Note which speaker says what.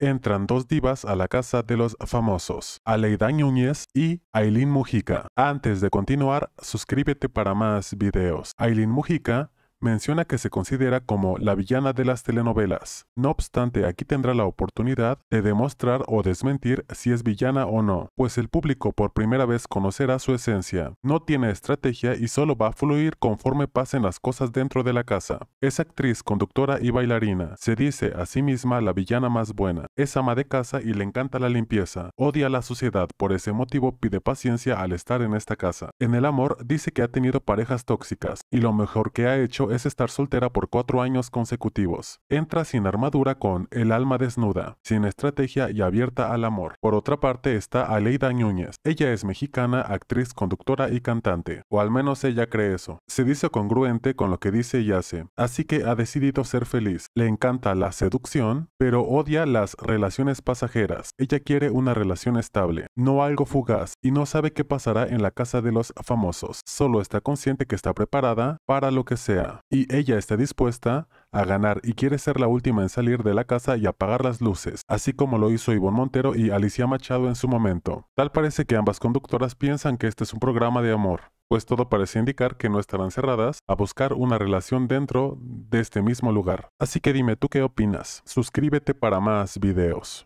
Speaker 1: entran dos divas a la casa de los famosos, Aleida Núñez y Aileen Mujica. Antes de continuar, suscríbete para más videos. Aileen Mujica menciona que se considera como la villana de las telenovelas. No obstante, aquí tendrá la oportunidad de demostrar o desmentir si es villana o no, pues el público por primera vez conocerá su esencia. No tiene estrategia y solo va a fluir conforme pasen las cosas dentro de la casa. Es actriz, conductora y bailarina. Se dice a sí misma la villana más buena. Es ama de casa y le encanta la limpieza. Odia la suciedad, por ese motivo pide paciencia al estar en esta casa. En el amor dice que ha tenido parejas tóxicas y lo mejor que ha hecho es estar soltera por cuatro años consecutivos. Entra sin armadura con el alma desnuda, sin estrategia y abierta al amor. Por otra parte está Aleida Núñez. Ella es mexicana, actriz, conductora y cantante, o al menos ella cree eso. Se dice congruente con lo que dice y hace, así que ha decidido ser feliz. Le encanta la seducción, pero odia las relaciones pasajeras. Ella quiere una relación estable, no algo fugaz, y no sabe qué pasará en la casa de los famosos. Solo está consciente que está preparada para lo que sea y ella está dispuesta a ganar y quiere ser la última en salir de la casa y apagar las luces, así como lo hizo Ivonne Montero y Alicia Machado en su momento. Tal parece que ambas conductoras piensan que este es un programa de amor, pues todo parece indicar que no estarán cerradas a buscar una relación dentro de este mismo lugar. Así que dime tú qué opinas. Suscríbete para más videos.